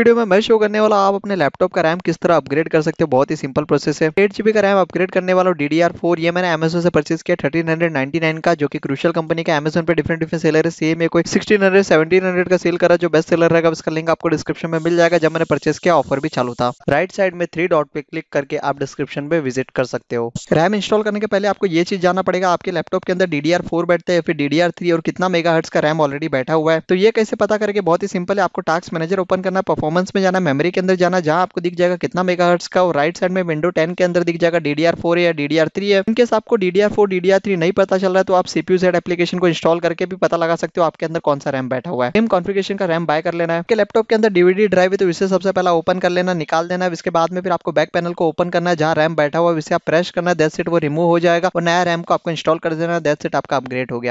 video में मैं show करने वाला आप अपने लैपटॉप का रैम किस तरह अपग्रेड कर सकते हो बहुत ही सिंपल प्रोसेस है एट जीबी का रैम अपग्रेड करने वाला डी डी आर फोर ये मैंने अमेजोन से परचेज किया थर्टीन हंड्रेड नाइनटी नाइन का जो कि क्रूशल कंपनी का अमेजोन पर डिफरेंट डिफरेंट सेलर है सेम एक सिक्सटीन हंड्रेड सेवेंटीन हंड्रेड का सेल करा जो बेस्ट सेलर रहेगा उसका लिंक आपको डिस्क्रिप्शन में मिल जाएगा जब मैंने परचेज किया ऑफर भी चालू था राइट साइड में थ्री डॉट पे क्लिक करके आप डिस्क्रिप्शन में विजिट कर सकते हो रैम इंस्टॉल करने के पहले आपको ये चीज जानना पड़ेगा आपके लैपटॉप के अंदर आर फोर बैठता है फिर आर थ्री और कितना मेगा का रैम ऑलरेडी बैठा हुआ है तो ये कैसे पता करके बहुत ही सिंपल है आपको टास्क मैनेजर ओपन करना परफॉर्म परफॉर्मेंस में जाना मेमोरी के अंदर जाना जहां आपको दिख जाएगा कितना मेगा का और राइट साइड में विंडो टेन के अंदर दिख जाएगा डीडीआर फोर या डीडीआर थ्री है इनकेस आपको डीडीआर फोर डीडीआर थ्री नहीं पता चल रहा है तो आप सीपीयू सेट एप्लीकेशन को इंस्टॉल करके भी पता लगा सकते हो आपके अंदर कौन सा रैम बैठा हुआ है सेम कॉन्फिगेशन का रैम बाय कर लेना है लैपटॉप के अंदर डीवीडी ड्राइव है तो इसे सबसे पहला ओपन कर लेना निकाल देना है इसके बाद में फिर आपको बैक पैनल को ओपन करना है जहां रैम बैठा हुआ है इसे आप प्रेस करना है दैट सेट वो रिमूव हो जाएगा और नया रैम को आपको इंस्टॉल कर देना है दैट सेट आपका अपग्रेड हो गया